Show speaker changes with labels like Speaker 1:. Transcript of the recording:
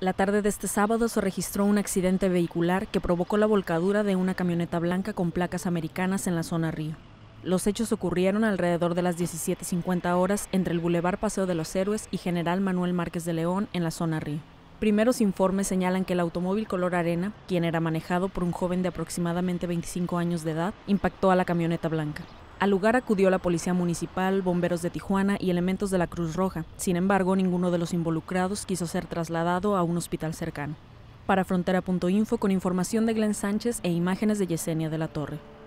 Speaker 1: La tarde de este sábado se registró un accidente vehicular que provocó la volcadura de una camioneta blanca con placas americanas en la zona Río. Los hechos ocurrieron alrededor de las 17.50 horas entre el Boulevard Paseo de los Héroes y General Manuel Márquez de León en la zona Río. Primeros informes señalan que el automóvil color arena, quien era manejado por un joven de aproximadamente 25 años de edad, impactó a la camioneta blanca. Al lugar acudió la Policía Municipal, bomberos de Tijuana y elementos de la Cruz Roja. Sin embargo, ninguno de los involucrados quiso ser trasladado a un hospital cercano. Para frontera.info con información de Glenn Sánchez e imágenes de Yesenia de la Torre.